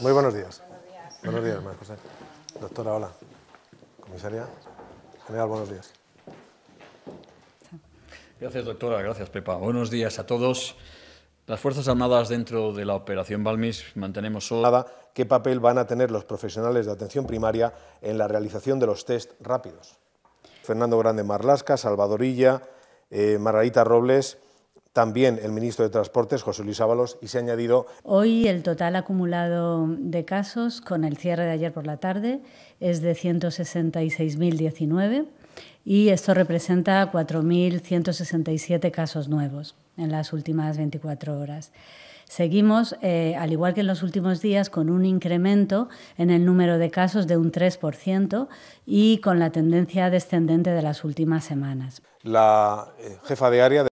Muy buenos días. Buenos días, Marcos Doctora, hola. Comisaria, general, buenos días. Gracias, doctora. Gracias, Pepa. Buenos días a todos. Las Fuerzas Armadas dentro de la operación Balmis mantenemos... ¿Qué papel van a tener los profesionales de atención primaria en la realización de los test rápidos? Fernando Grande Marlasca, Salvadorilla, eh, Margarita Robles también el ministro de Transportes, José Luis Ábalos, y se ha añadido. Hoy el total acumulado de casos con el cierre de ayer por la tarde es de 166.019 y esto representa 4.167 casos nuevos en las últimas 24 horas. Seguimos, eh, al igual que en los últimos días, con un incremento en el número de casos de un 3% y con la tendencia descendente de las últimas semanas. La eh, jefa de área de